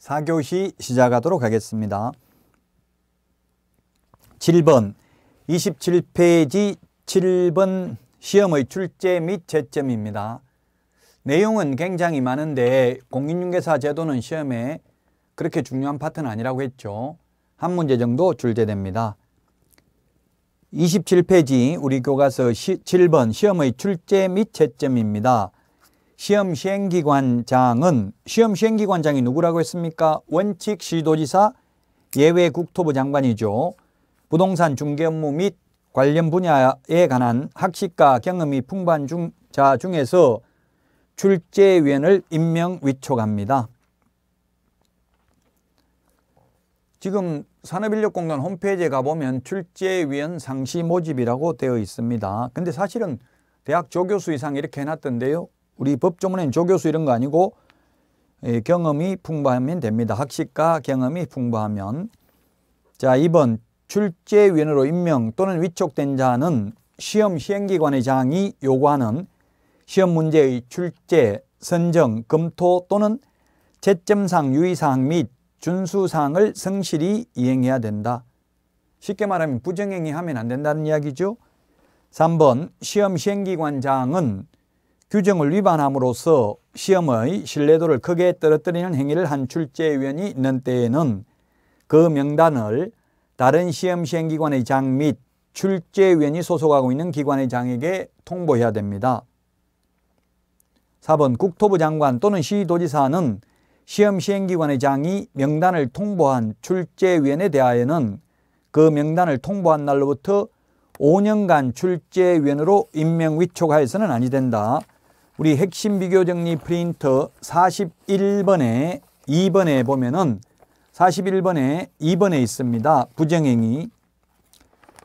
4교시 시작하도록 하겠습니다. 7번 27페이지 7번 시험의 출제 및 채점입니다. 내용은 굉장히 많은데 공인중개사 제도는 시험에 그렇게 중요한 파트는 아니라고 했죠. 한 문제 정도 출제됩니다. 27페이지 우리 교과서 7번 시험의 출제 및 채점입니다. 시험 시행기관장은 시험 시행기관장이 누구라고 했습니까? 원칙 시도지사 예외 국토부 장관이죠. 부동산 중개 업무 및 관련 분야에 관한 학식과 경험이 풍부한 중, 자 중에서 출제위원을 임명 위촉합니다. 지금 산업인력공단 홈페이지에 가보면 출제위원 상시 모집이라고 되어 있습니다. 근데 사실은 대학 조교수 이상 이렇게 해놨던데요. 우리 법조문엔 조교수 이런 거 아니고 예, 경험이 풍부하면 됩니다. 학식과 경험이 풍부하면 자 2번 출제위원으로 임명 또는 위촉된 자는 시험 시행기관의 장이 요구하는 시험 문제의 출제, 선정, 검토 또는 채점상 유의사항 및 준수사항을 성실히 이행해야 된다. 쉽게 말하면 부정행위 하면 안 된다는 이야기죠. 3번 시험 시행기관장은 규정을 위반함으로써 시험의 신뢰도를 크게 떨어뜨리는 행위를 한 출제위원이 있는 때에는 그 명단을 다른 시험 시행기관의 장 및 출제위원이 소속하고 있는 기관의 장에게 통보해야 됩니다. 4번 국토부 장관 또는 시도지사는 시험 시행기관의 장이 명단을 통보한 출제위원에 대하여는 그 명단을 통보한 날로부터 5년간 출제위원으로 임명 위촉하여서는 아니 된다. 우리 핵심 비교 정리 프린터 41번에 2번에 보면은 41번에 2번에 있습니다. 부정행위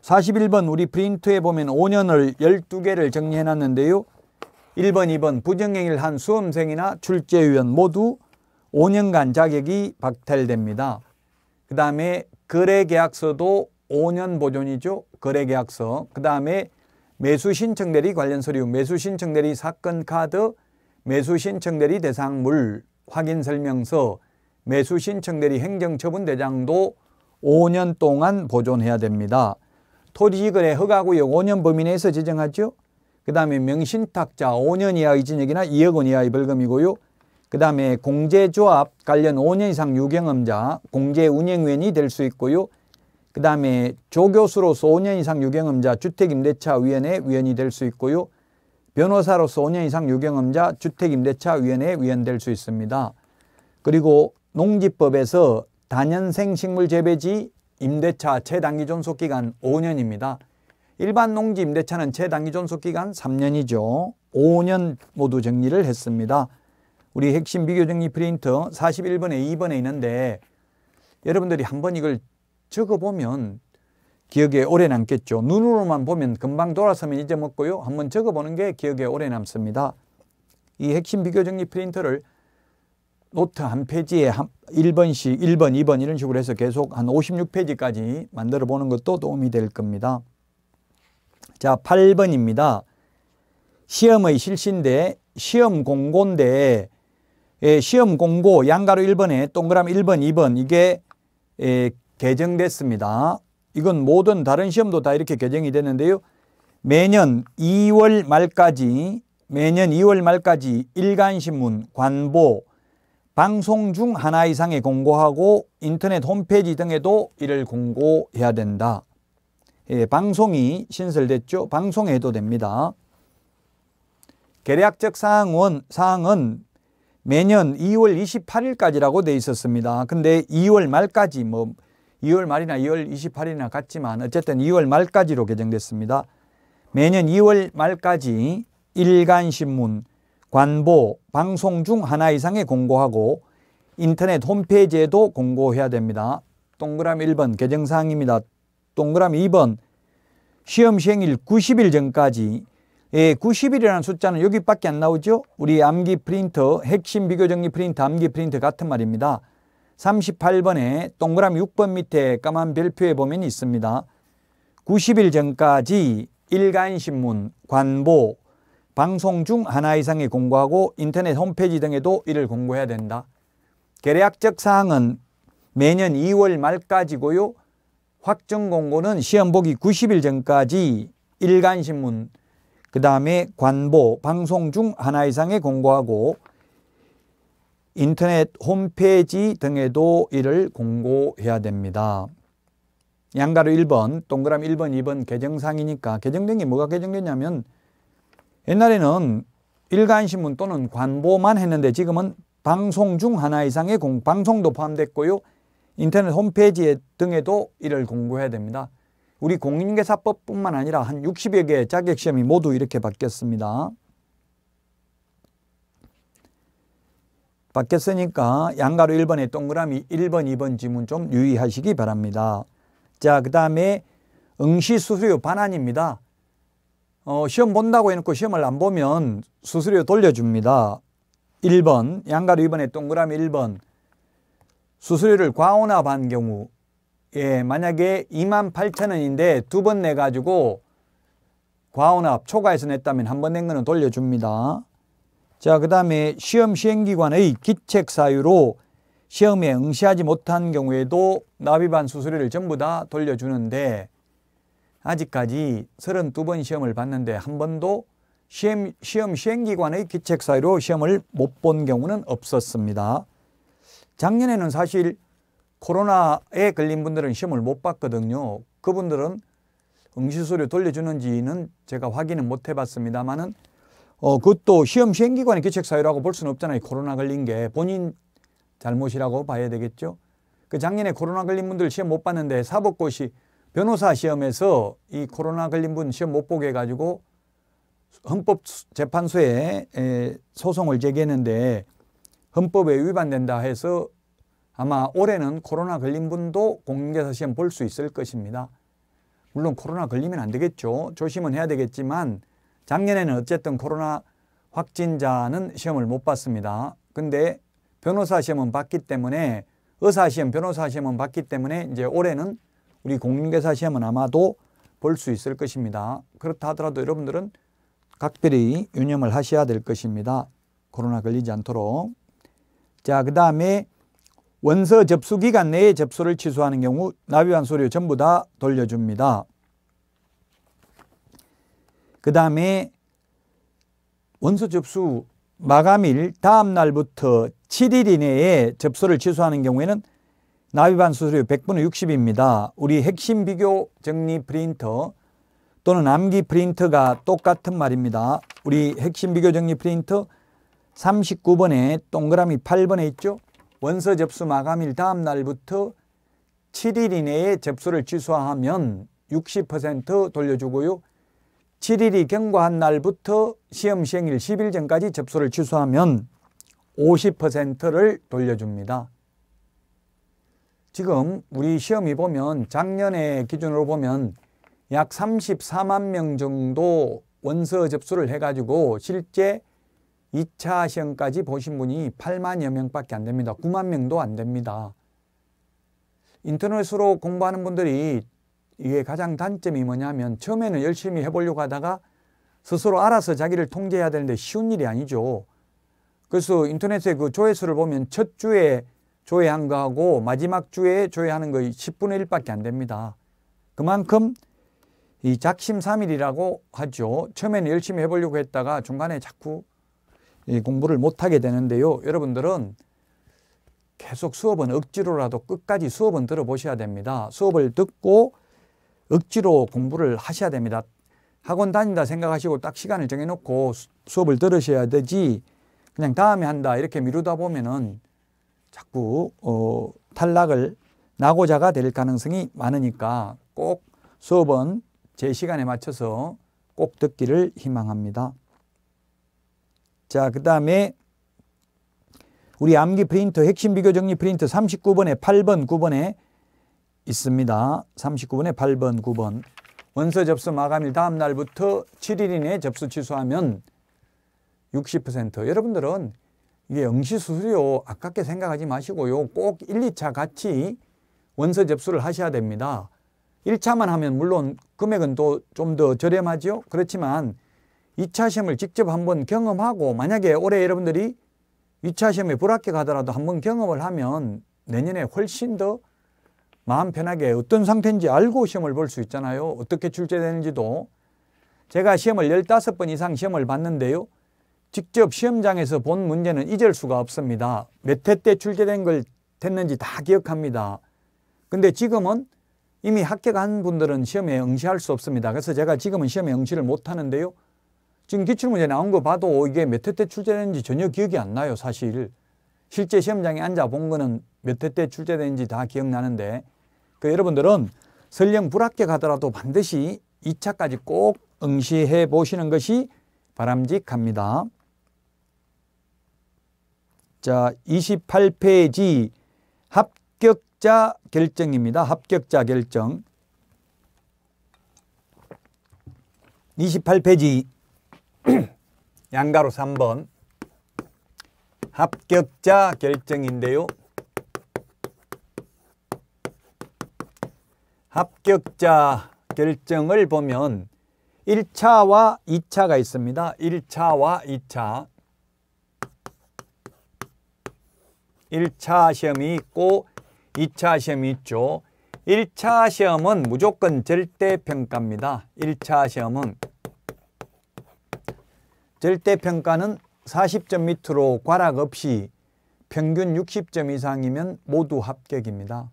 41번 우리 프린트에 보면 5년을 12개를 정리해 놨는데요. 1번, 2번 부정행위를 한 수험생이나 출제위원 모두 5년간 자격이 박탈됩니다. 그 다음에 거래계약서도 5년 보존이죠. 거래계약서. 그 다음에 매수 신청 대리 관련 서류, 매수 신청 대리 사건 카드, 매수 신청 대리 대상물, 확인 설명서, 매수 신청 대리 행정처분 대장도 5년 동안 보존해야 됩니다. 토지거래 허가구역 5년 범위 내에서 지정하죠. 그 다음에 명신탁자 5년 이하 이진역이나 2억 원 이하의 벌금이고요. 그 다음에 공제조합 관련 5년 이상 유경험자 공제운영위원이 될 수 있고요. 그 다음에 조교수로서 5년 이상 유경험자 주택임대차위원회 위원이 될 수 있고요. 변호사로서 5년 이상 유경험자 주택임대차위원회 위원 될수 있습니다. 그리고 농지법에서 단연생 식물재배지 임대차 최단기 존속기간 5년입니다. 일반 농지 임대차는 최단기 존속기간 3년이죠. 5년 모두 정리를 했습니다. 우리 핵심 비교정리 프린트 41번에 2번에 있는데 여러분들이 한번 이걸 적어보면 기억에 오래 남겠죠. 눈으로만 보면 금방 돌아서면 잊어먹고요. 한번 적어보는 게 기억에 오래 남습니다. 이 핵심 비교정리 프린터를 노트 한 페이지에 한 1번씩 1번, 2번 이런 식으로 해서 계속 한 56페이지까지 만들어 보는 것도 도움이 될 겁니다. 자, 8번입니다. 시험의 실시인데 시험 공고인데 예, 시험 공고 양가로 1번에 동그라미 1번, 2번 이게 예, 개정됐습니다. 이건 모든 다른 시험도 다 이렇게 개정이 되는데요. 매년 2월 말까지 매년 2월 말까지 일간신문, 관보, 방송 중 하나 이상의 공고하고 인터넷 홈페이지 등에도 이를 공고해야 된다. 예, 방송이 신설됐죠. 방송해도 됩니다. 계략적 사항은, 사항은 매년 2월 28일까지라고 돼 있었습니다. 근데 2월 말까지 뭐 2월 말이나 2월 28일이나 같지만 어쨌든 2월 말까지로 개정됐습니다. 매년 2월 말까지 일간신문, 관보, 방송 중 하나 이상에 공고하고 인터넷 홈페이지에도 공고해야 됩니다. 동그라미 1번 개정사항입니다. 동그라미 2번 시험 시행일 90일 전까지 예, 90일이라는 숫자는 여기밖에 안 나오죠? 우리 암기 프린터, 핵심 비교 정리 프린터, 암기 프린터 같은 말입니다. 38번에 동그라미 6번 밑에 까만 별표에 보면 있습니다. 90일 전까지 일간신문, 관보, 방송 중 하나 이상이 공고하고 인터넷 홈페이지 등에도 이를 공고해야 된다. 계략적 사항은 매년 2월 말까지고요. 확정 공고는 시험 보기 90일 전까지 일간신문, 그 다음에 관보, 방송 중 하나 이상의 공고하고 인터넷 홈페이지 등에도 이를 공고해야 됩니다. 양가로 1번, 동그라미 1번, 2번 개정상이니까 개정된 게 뭐가 개정됐냐면 옛날에는 일간신문 또는 관보만 했는데 지금은 방송 중 하나 이상의 공, 방송도 포함됐고요. 인터넷 홈페이지 등에도 이를 공고해야 됩니다. 우리 공인계사법뿐만 아니라 한 60여 개 자격시험이 모두 이렇게 바뀌었습니다. 바뀌었으니까 양가로 1번에 동그라미 1번, 2번 지문 좀 유의하시기 바랍니다. 자, 그 다음에 응시 수수료 반환입니다. 어, 시험 본다고 해놓고 시험을 안 보면 수수료 돌려줍니다. 1번, 양가로 2번에 동그라미 1번. 수수료를 과오납한 경우, 예, 만약에 2만 8천 원인데 두 번 내가지고 과오납 초과해서 냈다면 한 번 낸 거는 돌려줍니다. 자, 그 다음에 시험 시행기관의 기책 사유로 시험에 응시하지 못한 경우에도 납입한 수수료를 전부 다 돌려주는데 아직까지 32번 시험을 봤는데 한 번도 시험, 시험 시행기관의 기책 사유로 시험을 못 본 경우는 없었습니다. 작년에는 사실 코로나에 걸린 분들은 시험을 못 봤거든요. 그분들은 응시수료 돌려주는지는 제가 확인은 못 해봤습니다만은 어, 그것도 시험 시행기관의 기책사유라고 볼 수는 없잖아요. 코로나 걸린 게 본인 잘못이라고 봐야 되겠죠. 그 작년에 코로나 걸린 분들 시험 못 봤는데 사법고시 변호사 시험에서 이 코로나 걸린 분 시험 못 보게 해가지고 헌법재판소에 소송을 제기했는데 헌법에 위반된다 해서 아마 올해는 코로나 걸린 분도 공개계사 시험 볼 수 있을 것입니다. 물론 코로나 걸리면 안 되겠죠. 조심은 해야 되겠지만 작년에는 어쨌든 코로나 확진자는 시험을 못 봤습니다. 근데 변호사 시험은 봤기 때문에 의사 시험, 변호사 시험은 봤기 때문에 이제 올해는 우리 공인계사 시험은 아마도 볼 수 있을 것입니다. 그렇다 하더라도 여러분들은 각별히 유념을 하셔야 될 것입니다. 코로나 걸리지 않도록. 자, 그 다음에 원서 접수 기간 내에 접수를 취소하는 경우 나비환 서류 전부 다 돌려줍니다. 그 다음에 원서 접수 마감일 다음 날부터 7일 이내에 접수를 취소하는 경우에는 나비반 수수료 100분의 60입니다. 우리 핵심 비교 정리 프린터 또는 암기 프린터가 똑같은 말입니다. 우리 핵심 비교 정리 프린터 39번에 동그라미 8번에 있죠. 원서 접수 마감일 다음 날부터 7일 이내에 접수를 취소하면 60% 돌려주고요. 7일이 경과한 날부터 시험 시행일 10일 전까지 접수를 취소하면 50%를 돌려줍니다. 지금 우리 시험이 보면 작년에 기준으로 보면 약 34만 명 정도 원서 접수를 해가지고 실제 2차 시험까지 보신 분이 8만여 명밖에 안 됩니다. 9만 명도 안 됩니다. 인터넷으로 공부하는 분들이 이게 가장 단점이 뭐냐면 처음에는 열심히 해보려고 하다가 스스로 알아서 자기를 통제해야 되는데 쉬운 일이 아니죠. 그래서 인터넷에 그 조회수를 보면 첫 주에 조회한 거하고 마지막 주에 조회하는 거 10분의 1밖에 안 됩니다. 그만큼 이 작심삼일이라고 하죠. 처음에는 열심히 해보려고 했다가 중간에 자꾸 이 공부를 못하게 되는데요. 여러분들은 계속 수업은 억지로라도 끝까지 수업은 들어보셔야 됩니다. 수업을 듣고 억지로 공부를 하셔야 됩니다. 학원 다닌다 생각하시고 딱 시간을 정해놓고 수업을 들으셔야 되지 그냥 다음에 한다 이렇게 미루다 보면은 자꾸 어, 탈락을 나고자가 될 가능성이 많으니까 꼭 수업은 제 시간에 맞춰서 꼭 듣기를 희망합니다. 자, 그 다음에 우리 암기 프린트, 핵심 비교 정리 프린트 39번에 8번, 9번에 있습니다. 39번에 8번, 9번. 원서 접수 마감일 다음 날부터 7일 이내에 접수 취소하면 60% 여러분들은 이게 응시 수수료 아깝게 생각하지 마시고요. 꼭 1, 2차 같이 원서 접수를 하셔야 됩니다. 1차만 하면 물론 금액은 또 좀 더 저렴하지요. 그렇지만 2차 시험을 직접 한번 경험하고 만약에 올해 여러분들이 2차 시험에 불합격하더라도 한번 경험을 하면 내년에 훨씬 더 마음 편하게 어떤 상태인지 알고 시험을 볼 수 있잖아요. 어떻게 출제되는지도. 제가 시험을 15번 이상 시험을 봤는데요. 직접 시험장에서 본 문제는 잊을 수가 없습니다. 몇 회 때 출제된 걸 됐는지 다 기억합니다. 근데 지금은 이미 합격한 분들은 시험에 응시할 수 없습니다. 그래서 제가 지금은 시험에 응시를 못 하는데요. 지금 기출문제 나온 거 봐도 이게 몇 회 때 출제되는지 전혀 기억이 안 나요, 사실. 실제 시험장에 앉아 본 거는 몇 회 때 출제되는지 다 기억나는데 그 여러분들은 설령 불합격하더라도 반드시 2차까지 꼭 응시해 보시는 것이 바람직합니다. 자, 28페이지 합격자 결정입니다. 합격자 결정. 28페이지 양가로 3번 합격자 결정인데요. 합격자 결정을 보면 1차와 2차가 있습니다. 1차와 2차. 1차 시험이 있고 2차 시험이 있죠. 1차 시험은 무조건 절대평가입니다. 1차 시험은 절대평가는 40점 밑으로 과락 없이 평균 60점 이상이면 모두 합격입니다.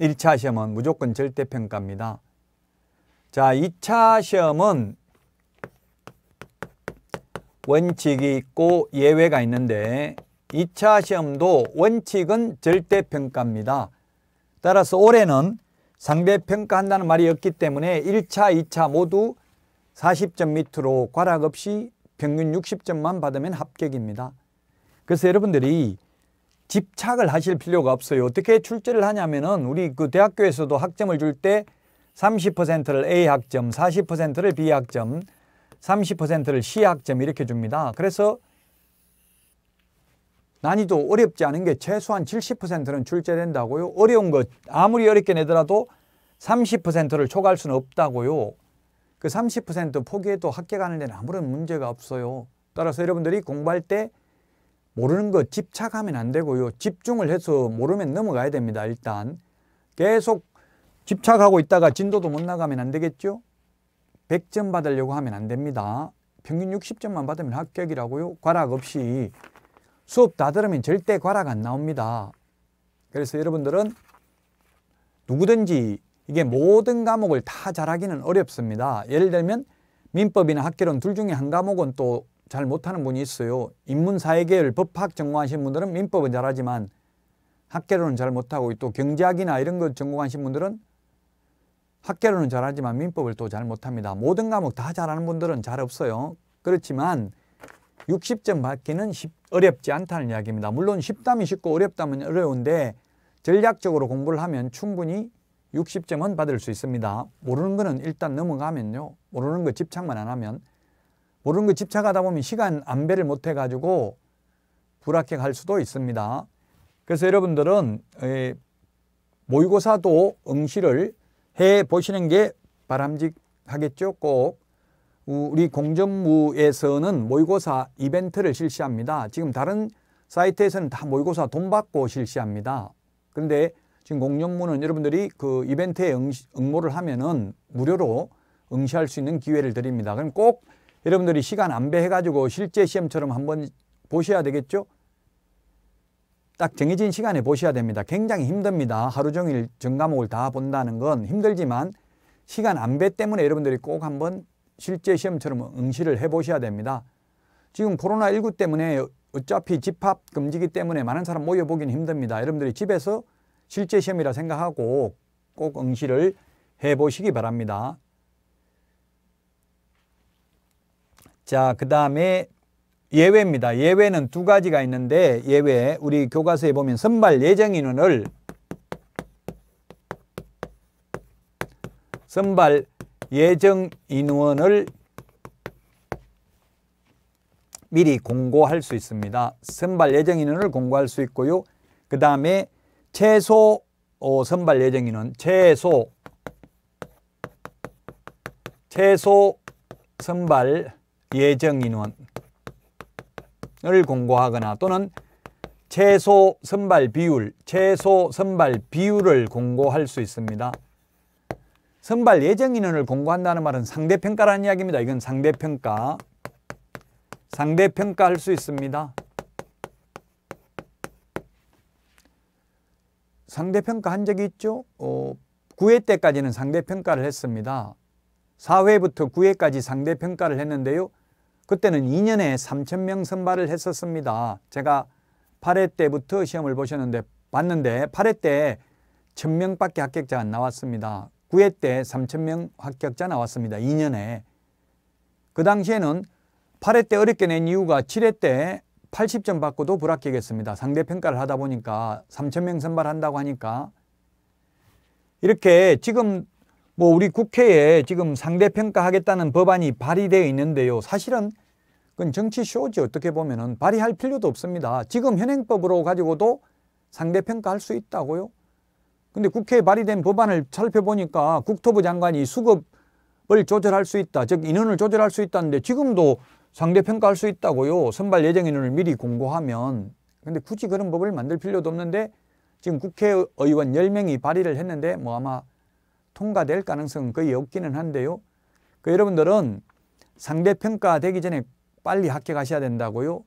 1차 시험은 무조건 절대평가입니다. 자, 2차 시험은 원칙이 있고 예외가 있는데 2차 시험도 원칙은 절대평가입니다. 따라서 올해는 상대평가한다는 말이 없기 때문에 1차, 2차 모두 40점 밑으로 과락 없이 평균 60점만 받으면 합격입니다. 그래서 여러분들이 집착을 하실 필요가 없어요. 어떻게 출제를 하냐면은 우리 그 대학교에서도 학점을 줄 때 30%를 A 학점, 40%를 B 학점, 30%를 C 학점 이렇게 줍니다. 그래서 난이도 어렵지 않은 게 최소한 70%는 출제된다고요. 어려운 것 아무리 어렵게 내더라도 30%를 초과할 수는 없다고요. 그 30% 포기해도 합격하는 데는 아무런 문제가 없어요. 따라서 여러분들이 공부할 때 모르는 거 집착하면 안 되고요. 집중을 해서 모르면 넘어가야 됩니다. 일단 계속 집착하고 있다가 진도도 못 나가면 안 되겠죠? 100점 받으려고 하면 안 됩니다. 평균 60점만 받으면 합격이라고요. 과락 없이 수업 다 들으면 절대 과락 안 나옵니다. 그래서 여러분들은 누구든지 이게 모든 과목을 다 잘하기는 어렵습니다. 예를 들면 민법이나 학계론 둘 중에 한 과목은 또잘 못하는 분이 있어요. 인문사회계열 법학 전공하신 분들은 민법은 잘하지만 학계로는 잘 못하고 또 경제학이나 이런 것 전공하신 분들은 학계로는 잘하지만 민법을 또 잘 못합니다. 모든 과목 다 잘하는 분들은 잘 없어요. 그렇지만 60점 받기는 어렵지 않다는 이야기입니다. 물론 쉽다면 쉽고 어렵다면 어려운데 전략적으로 공부를 하면 충분히 60점은 받을 수 있습니다. 모르는 거는 일단 넘어가면요. 모르는 거 집착만 안 하면 모르는 거 집착하다 보면 시간 안배를 못해 가지고 불확해갈 수도 있습니다. 그래서 여러분들은 모의고사도 응시를 해 보시는 게 바람직하겠죠. 꼭 우리 공정무에서는 모의고사 이벤트를 실시합니다. 지금 다른 사이트에서는 다 모의고사 돈 받고 실시합니다. 그런데 지금 공정무는 여러분들이 그 이벤트에 응시, 응모를 하면은 무료로 응시할 수 있는 기회를 드립니다. 그럼 꼭 여러분들이 시간 안배해가지고 실제 시험처럼 한번 보셔야 되겠죠? 딱 정해진 시간에 보셔야 됩니다. 굉장히 힘듭니다. 하루 종일 전 과목을 다 본다는 건 힘들지만 시간 안배 때문에 여러분들이 꼭 한번 실제 시험처럼 응시를 해보셔야 됩니다. 지금 코로나19 때문에 어차피 집합 금지기 때문에 많은 사람 모여보기는 힘듭니다. 여러분들이 집에서 실제 시험이라 생각하고 꼭 응시를 해보시기 바랍니다. 자, 그 다음에 예외입니다. 예외는 두 가지가 있는데 예외 우리 교과서에 보면 선발 예정인원을 선발 예정인원을 미리 공고할 수 있습니다. 선발 예정인원을 공고할 수 있고요. 그 다음에 최소 어, 선발 예정인원 최소 최소 선발 예정 인원을 공고하거나 또는 최소 선발 비율, 최소 선발 비율을 공고할 수 있습니다. 선발 예정 인원을 공고한다는 말은 상대평가라는 이야기입니다. 이건 상대평가. 상대평가할 수 있습니다. 상대평가 한 적이 있죠? 어, 9회 때까지는 상대평가를 했습니다. 4회부터 9회까지 상대평가를 했는데요. 그때는 2년에 3천명 선발을 했었습니다. 제가 8회 때부터 시험을 보셨는데 봤는데 8회 때 1,000명 밖에 합격자 안 나왔습니다. 9회 때3천명 합격자 나왔습니다. 2년에. 그 당시에는 8회 때 어렵게 낸 이유가 7회 때 80점 받고도 불합격했습니다. 상대평가를 하다 보니까 3천명 선발한다고 하니까 이렇게 지금 뭐 우리 국회에 지금 상대평가하겠다는 법안이 발의되어 있는데요. 사실은 그건 정치 쇼지 어떻게 보면은 발의할 필요도 없습니다. 지금 현행법으로 가지고도 상대평가할 수 있다고요. 근데 국회에 발의된 법안을 살펴보니까 국토부 장관이 수급을 조절할 수 있다. 즉 인원을 조절할 수 있다는데 지금도 상대평가할 수 있다고요. 선발 예정 인원을 미리 공고하면. 근데 굳이 그런 법을 만들 필요도 없는데 지금 국회의원 열명이 발의를 했는데 뭐 아마 통과될 가능성은 거의 없기는 한데요. 그 여러분들은 상대평가 되기 전에 빨리 합격하셔야 된다고요.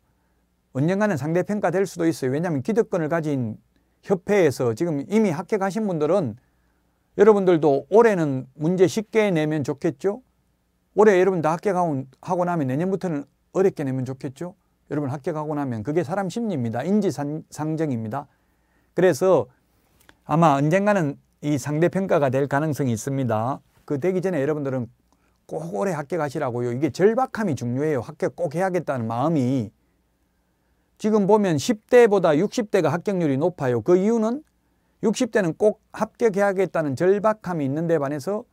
언젠가는 상대평가 될 수도 있어요. 왜냐하면 기득권을 가진 협회에서 지금 이미 합격하신 분들은 여러분들도 올해는 문제 쉽게 내면 좋겠죠. 올해 여러분 다 합격하고 나면 내년부터는 어렵게 내면 좋겠죠. 여러분 합격하고 나면 그게 사람 심리입니다. 인지상정입니다. 그래서 아마 언젠가는 이 상대평가가 될 가능성이 있습니다. 그 되기 전에 여러분들은 꼭 올해 합격하시라고요. 이게 절박함이 중요해요. 합격 꼭 해야겠다는 마음이. 지금 보면 10대보다 60대가 합격률이 높아요. 그 이유는 60대는 꼭 합격해야겠다는 절박함이 있는데 반해서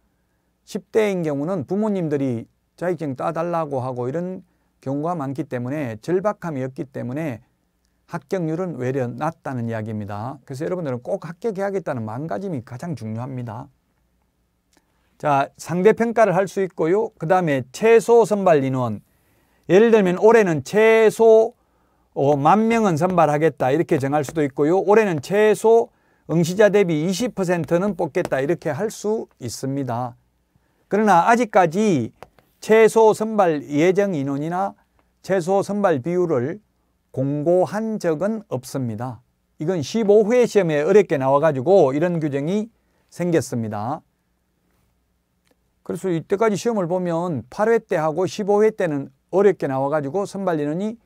10대인 경우는 부모님들이 자격증 따달라고 하고 이런 경우가 많기 때문에 절박함이 없기 때문에 합격률은 외려 낮다는 이야기입니다. 그래서 여러분들은 꼭 합격해야겠다는 마가짐이 가장 중요합니다. 자, 상대 평가를 할 수 있고요. 그 다음에 최소 선발 인원. 예를 들면 올해는 최소 어, 만 명은 선발하겠다 이렇게 정할 수도 있고요. 올해는 최소 응시자 대비 20%는 뽑겠다 이렇게 할 수 있습니다. 그러나 아직까지 최소 선발 예정 인원이나 최소 선발 비율을 공고한 적은 없습니다. 이건 15회 시험에 어렵게 나와가지고 이런 규정이 생겼습니다. 그래서 이때까지 시험을 보면 8회 때하고 15회 때는 어렵게 나와가지고 선발 인원이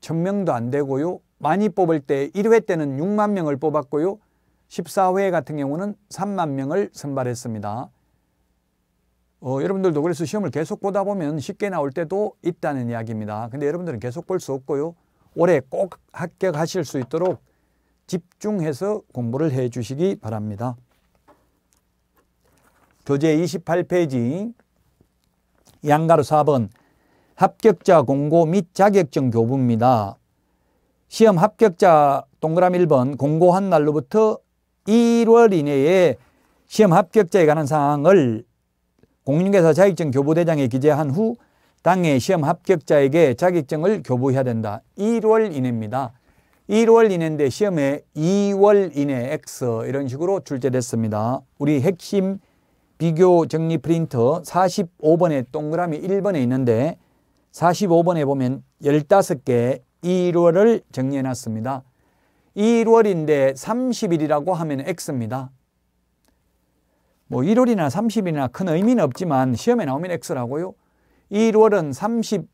1000명도 안 되고요. 많이 뽑을 때 1회 때는 6만 명을 뽑았고요. 14회 같은 경우는 3만 명을 선발했습니다. 어, 여러분들도 그래서 시험을 계속 보다 보면 쉽게 나올 때도 있다는 이야기입니다. 근데 여러분들은 계속 볼 수 없고요. 올해 꼭 합격하실 수 있도록 집중해서 공부를 해 주시기 바랍니다. 교재 28페이지 양가로 4번 합격자 공고 및 자격증 교부입니다. 시험 합격자 동그라미 1번 공고한 날로부터 1월 이내에 시험 합격자에 관한 사항을 공인중개사 자격증 교부대장에 기재한 후 당의 시험 합격자에게 자격증을 교부해야 된다. 1월 이내입니다. 1월 이내인데 시험에 2월 이내 X 이런 식으로 출제됐습니다. 우리 핵심 비교 정리 프린터 45번에 동그라미 1번에 있는데 45번에 보면 15개 1월을 정리해놨습니다. 1월인데 30일이라고 하면 X입니다. 뭐 1월이나 30일이나 큰 의미는 없지만 시험에 나오면 X라고요. 1월은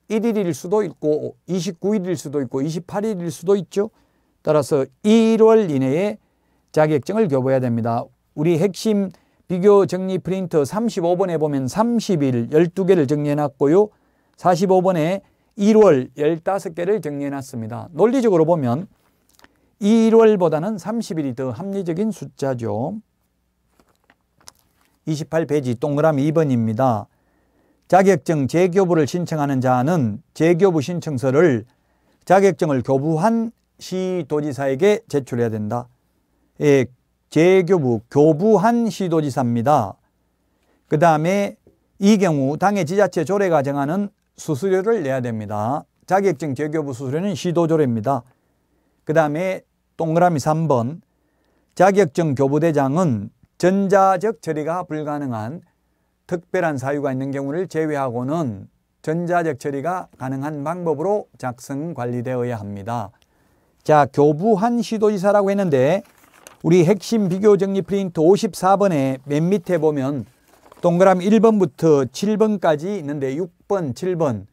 31일일 수도 있고 29일일 수도 있고 28일일 수도 있죠. 따라서 1월 이내에 자격증을 교부해야 됩니다. 우리 핵심 비교 정리 프린터 35번에 보면 30일 12개를 정리해놨고요. 45번에 1월 15개를 정리해놨습니다. 논리적으로 보면 1월보다는 30일이 더 합리적인 숫자죠. 28페이지 동그라미 2번입니다. 자격증 재교부를 신청하는 자는 재교부 신청서를 자격증을 교부한 시도지사에게 제출해야 된다. 예, 재교부, 교부한 시도지사입니다. 그 다음에 이 경우 당의 지자체 조례가 정하는 수수료를 내야 됩니다. 자격증 재교부 수수료는 시도조례입니다. 그 다음에 동그라미 3번 자격증 교부대장은 전자적 처리가 불가능한 특별한 사유가 있는 경우를 제외하고는 전자적 처리가 가능한 방법으로 작성 관리되어야 합니다. 자, 교부한 시도지사라고 했는데 우리 핵심 비교 정리 프린트 54번에 맨 밑에 보면 동그라미 1번부터 7번까지 있는데 6번, 7번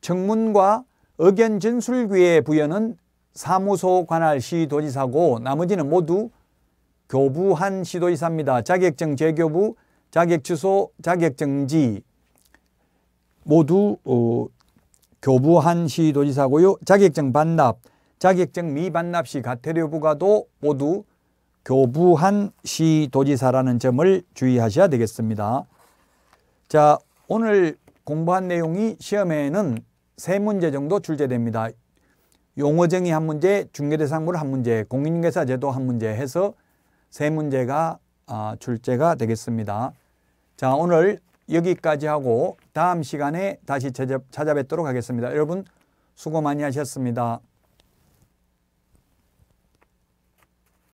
청문과 의견 진술기의 부여는 사무소 관할 시도지사고 나머지는 모두 교부한 시도지사입니다. 자격증 재교부 자격 취소, 자격 정지 모두 어, 교부한 시도지사고요. 자격증 반납, 자격증 미반납 시 가태료 부과도 모두 교부한 시도지사라는 점을 주의하셔야 되겠습니다. 자, 오늘 공부한 내용이 시험에는 세 문제 정도 출제됩니다. 용어정의 한 문제, 중개대상물 한 문제, 공인중개사 제도 한 문제 해서 세 문제가 아, 출제가 되겠습니다. 자 오늘 여기까지 하고 다음 시간에 다시 찾아, 뵙도록 하겠습니다. 여러분 수고 많이 하셨습니다.